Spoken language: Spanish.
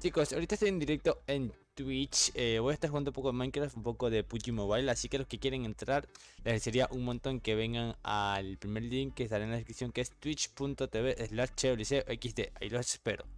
Chicos, ahorita estoy en directo en Twitch, eh, voy a estar jugando un poco de Minecraft, un poco de PUBG Mobile, así que los que quieren entrar, les eh, sería un montón que vengan al primer link que estará en la descripción, que es twitch.tv slash xd, ahí los espero.